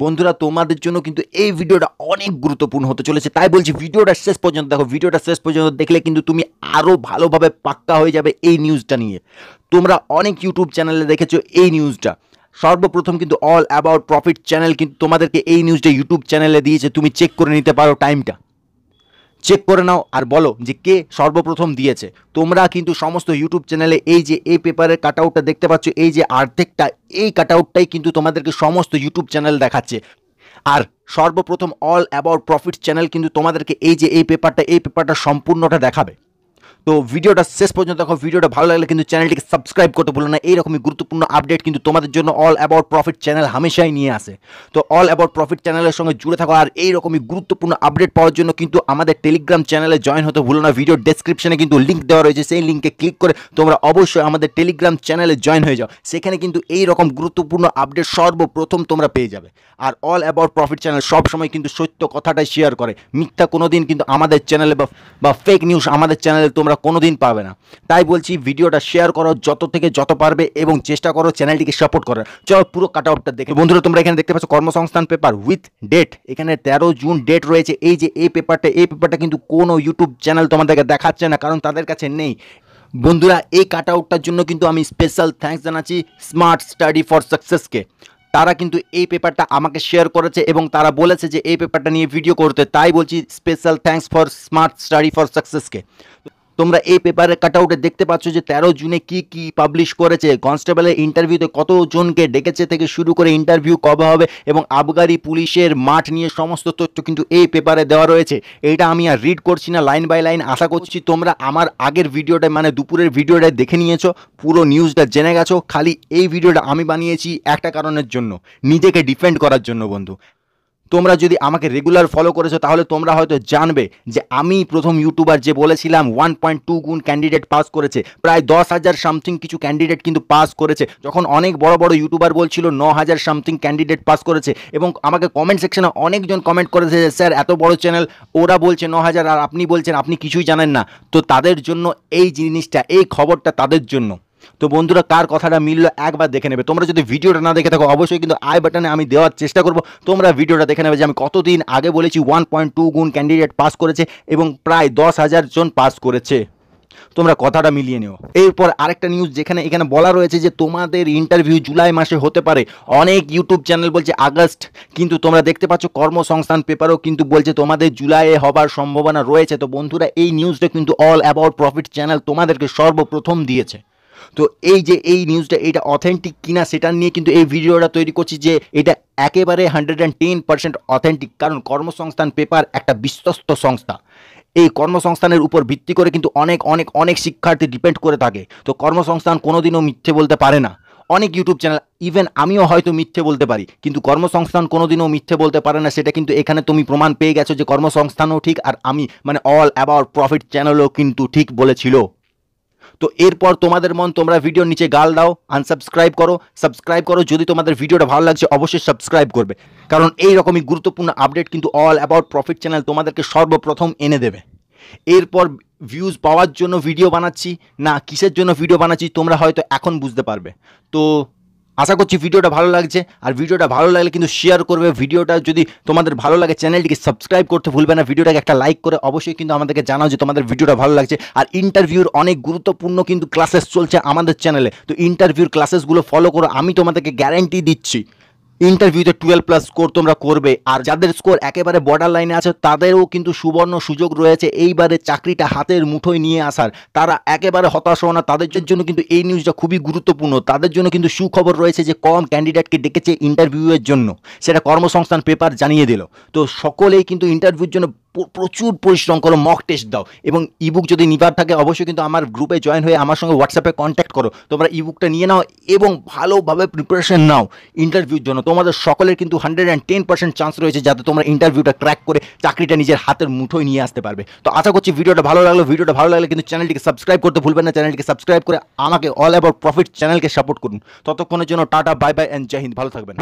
বন্ধুরা তোমাদের জন্য কিন্তু এই ভিডিওটা অনেক গুরুত্বপূর্ণ হতে চলেছে তাই বলছি ভিডিওটা শেষ পর্যন্ত দেখো ভিডিওটা শেষ পর্যন্ত দেখলে কিন্তু তুমি আরও ভালোভাবে পাক্কা হয়ে যাবে এই নিউজটা নিয়ে তোমরা অনেক ইউটিউব চ্যানেলে দেখেছো এই নিউজটা সর্বপ্রথম কিন্তু অল অ্যাবাউট প্রফিট চ্যানেল কিন্তু তোমাদেরকে এই নিউজটা ইউটিউব চ্যানেলে দিয়েছে তুমি চেক করে নিতে পারো টাইমটা চেক করে নাও আর বলো যে কে সর্বপ্রথম দিয়েছে তোমরা কিন্তু সমস্ত ইউটিউব চ্যানেলে এই যে এই পেপারের কাট আউটটা দেখতে পাচ্ছ এই যে আর্ধেকটা এই কাট আউটটাই কিন্তু তোমাদেরকে সমস্ত ইউটিউব চ্যানেল দেখাচ্ছে আর সর্বপ্রথম অল অ্যাবাউট প্রফিট চ্যানেল কিন্তু তোমাদেরকে এই যে এই পেপারটা এই পেপারটা সম্পূর্ণটা দেখাবে তো ভিডিওটা শেষ পর্যন্ত দেখো ভিডিওটা ভালো লাগলে কিন্তু চ্যানেলটিকে সাবস্ক্রাইব করতে ভুলো না এইরকমই গুরুত্বপূর্ণ আপডেট কিন্তু তোমাদের জন্য অল অ্যাবাউট প্রফিট চ্যানেল হামেশাই নিয়ে আসে তো অল অ্যাবাউট প্রফিট চ্যানেলের সঙ্গে জুড়ে থাকো আর এইরকমই গুরুত্বপূর্ণ আপডেট পাওয়ার জন্য কিন্তু আমাদের টেলিগ্রাম চ্যানেলে জয়েন হতে ভুলো না ভিডিও ডেসক্রিপশনে কিন্তু লিঙ্ক দেওয়া রয়েছে সেই লিঙ্কে ক্লিক করে তোমরা অবশ্যই আমাদের টেলিগ্রাম চ্যানেলে জয়েন হয়ে যাও সেখানে কিন্তু এই রকম গুরুত্বপূর্ণ আপডেট সর্বপ্রথম তোমরা পেয়ে যাবে আর অল অ্যাবাউট প্রফিট চ্যানেল সবসময় কিন্তু সত্য কথাটাই শেয়ার করে মিথ্যা কোনো দিন কিন্তু আমাদের চ্যানেলে বা ফেক নিউজ আমাদের চ্যানেলে তোমরা তোমরা কোনো দিন পাবে না তাই বলছি ভিডিওটা শেয়ার করো যত থেকে যত পারবে এবং চেষ্টা করো চ্যানেলটিকে সাপোর্ট করার চলো পুরো কাট আউটটা দেখে বন্ধুরা তোমরা এখানে দেখতে পাচ্ছ কর্মসংস্থান পেপার উইথ ডেট এখানে তেরো জুন ডেট রয়েছে এই যে এই পেপারটা এই পেপারটা কিন্তু কোনো ইউটিউব চ্যানেল তোমাদেরকে দেখাচ্ছে না কারণ তাদের কাছে নেই বন্ধুরা এই কাট আউটটার জন্য কিন্তু আমি স্পেশাল থ্যাঙ্কস জানাচ্ছি স্মার্ট স্টাডি ফর সাকসেসকে তারা কিন্তু এই পেপারটা আমাকে শেয়ার করেছে এবং তারা বলেছে যে এই পেপারটা নিয়ে ভিডিও করতে তাই বলছি special thanks for smart study for সাকসেসকে তোমরা এই পেপারের কাট আউটে দেখতে পাচ্ছ যে তেরো জুনে কি কি পাবলিশ করেছে কনস্টেবলের ইন্টারভিউতে কতজনকে ডেকেছে থেকে শুরু করে ইন্টারভিউ কবে হবে এবং আবগারি পুলিশের মাঠ নিয়ে সমস্ত তথ্য কিন্তু এই পেপারে দেওয়া রয়েছে এটা আমি আর রিড করছি না লাইন বাই লাইন আশা করছি তোমরা আমার আগের ভিডিওটা মানে দুপুরের ভিডিওটা দেখে নিয়েছো পুরো নিউজটা জেনে গেছো খালি এই ভিডিওটা আমি বানিয়েছি একটা কারণের জন্য নিজেকে ডিফেন্ড করার জন্য বন্ধু তোমরা যদি আমাকে রেগুলার ফলো করেছো তাহলে তোমরা হয়তো জানবে যে আমি প্রথম ইউটিউবার যে বলেছিলাম ওয়ান পয়েন্ট টু গুণ ক্যান্ডিডেট পাস করেছে প্রায় দশ হাজার সামথিং কিছু ক্যান্ডিডেট কিন্তু পাস করেছে যখন অনেক বড় বড় ইউটিউবার বলছিল ন হাজার সামথিং ক্যান্ডিডেট পাস করেছে এবং আমাকে কমেন্ট সেকশনে অনেকজন কমেন্ট করেছে যে স্যার এত বড় চ্যানেল ওরা বলছে ন হাজার আর আপনি বলছেন আপনি কিছুই জানেন না তো তাদের জন্য এই জিনিসটা এই খবরটা তাদের জন্য তো বন্ধুরা কার কথাটা মিললো একবার দেখে নেবে তোমরা যদি ভিডিওটা না দেখে থাকো অবশ্যই কিন্তু আই বাটনে আমি দেওয়ার চেষ্টা করব তোমরা ভিডিওটা দেখে নেবে যে আমি কতদিন আগে বলেছি ওয়ান পয়েন্ট টু গুণ ক্যান্ডিডেট পাস করেছে এবং প্রায় দশ হাজার জন পাস করেছে তোমরা কথাটা মিলিয়ে নিও এরপর আরেকটা নিউজ যেখানে এখানে বলা রয়েছে যে তোমাদের ইন্টারভিউ জুলাই মাসে হতে পারে অনেক ইউটিউব চ্যানেল বলছে আগস্ট কিন্তু তোমরা দেখতে পাচ্ছ কর্মসংস্থান পেপারও কিন্তু বলছে তোমাদের জুলাইয়ে হবার সম্ভাবনা রয়েছে তো বন্ধুরা এই নিউজটা কিন্তু অল অ্যাবাউট প্রফিট চ্যানেল তোমাদেরকে সর্বপ্রথম দিয়েছে তো এই যে এই নিউজটা এটা অথেন্টিক কিনা সেটা নিয়ে কিন্তু এই ভিডিওটা তৈরি করছি যে এটা একেবারে হান্ড্রেড অ্যান্ড টেন অথেন্টিক কারণ কর্মসংস্থান পেপার একটা বিশ্বস্ত সংস্থা এই কর্মসংস্থানের উপর ভিত্তি করে কিন্তু অনেক অনেক অনেক শিক্ষার্থী ডিপেন্ড করে থাকে তো কর্মসংস্থান কোনোদিনও মিথ্যে বলতে পারে না অনেক ইউটিউব চ্যানেল ইভেন আমিও হয়তো মিথ্যে বলতে পারি কিন্তু কর্মসংস্থান কোনোদিনও মিথ্যে বলতে পারে না সেটা কিন্তু এখানে তুমি প্রমাণ পেয়ে গেছো যে কর্মসংস্থানও ঠিক আর আমি মানে অল অ্যাবাউট প্রফিট চ্যানেলও কিন্তু ঠিক বলেছিল তো এরপর তোমাদের মন তোমরা ভিডিওর নিচে গাল দাও আনসাবস্ক্রাইব করো সাবস্ক্রাইব করো যদি তোমাদের ভিডিওটা ভালো লাগছে অবশ্যই সাবস্ক্রাইব করবে কারণ এই রকমই গুরুত্বপূর্ণ আপডেট কিন্তু অল অ্যাবাউট প্রফিট চ্যানেল তোমাদেরকে সর্বপ্রথম এনে দেবে এরপর ভিউজ পাওয়ার জন্য ভিডিও বানাচ্ছি না কিসের জন্য ভিডিও বানাচ্ছি তোমরা হয়তো এখন বুঝতে পারবে তো আশা করছি ভিডিওটা ভালো লাগছে আর ভিডিওটা ভালো লাগলে কিন্তু শেয়ার করবে ভিডিওটা যদি তোমাদের ভালো লাগে চ্যানেলটিকে সাবস্ক্রাইব করতে ভুলবে না ভিডিওটাকে একটা লাইক করে অবশ্যই কিন্তু আমাদেরকে জানাও যে তোমাদের ভিডিওটা ভালো লাগছে আর ইন্টারভিউর অনেক গুরুত্বপূর্ণ কিন্তু ক্লাসেস চলছে আমাদের চ্যানেলে তো ইন্টারভিউর ক্লাসেসগুলো ফলো করো আমি তোমাদেরকে গ্যারেন্টি দিচ্ছি ইন্টারভিউতে টুয়েলভ প্লাস স্কোর তোমরা করবে আর যাদের স্কোর একেবারে বর্ডার লাইনে আছে তাদেরও কিন্তু সুবর্ণ সুযোগ রয়েছে এইবারে চাকরিটা হাতের মুঠোয় নিয়ে আসার তারা একেবারে হতাশ হওয়া না তাদের জন্য কিন্তু এই নিউজটা খুবই গুরুত্বপূর্ণ তাদের জন্য কিন্তু সুখবর রয়েছে যে কম ক্যান্ডিডেটকে ডেকেছে ইন্টারভিউয়ের জন্য সেটা কর্মসংস্থান পেপার জানিয়ে দিল তো সকলেই কিন্তু ইন্টারভিউর জন্য প্রচুর পরিশ্রম করো মক টেস্ট দাও এবং ইবুক যদি নিবার থাকে অবশ্যই কিন্তু আমার গ্রুপে জয়েন হয়ে আমার সঙ্গে হোয়াটসঅ্যাপে কন্ট্যাক্ট করো তোমরা ইবুকটা নিয়ে নাও এবং ভালোভাবে প্রিপারেশন নাও ইন্টারভিউর জন্য তোমাদের সকলের কিন্তু hundred and ten percent chance রয়েছে যাতে তোমরা ইন্টারভিউটা ক্র্যাক করে চাকরিটা নিজের হাতের মুঠোয় নিয়ে আসতে পারবে তো আশা করছি ভিডিওটা ভালো লাগলো ভিডিওটা ভালো লাগলে কিন্তু চ্যানেলটিকে সাবস্ক্রাইব করতে ভুলবেন না চ্যানেলটিকে সাবস্ক্রাইব করে আমাকে অল অ্যাবাউট প্রফিট চ্যানেলকে সাপোর্ট করুন ততক্ষণের জন্য টাটা বাই বাই অ্যান্ড জয় ভালো থাকবেন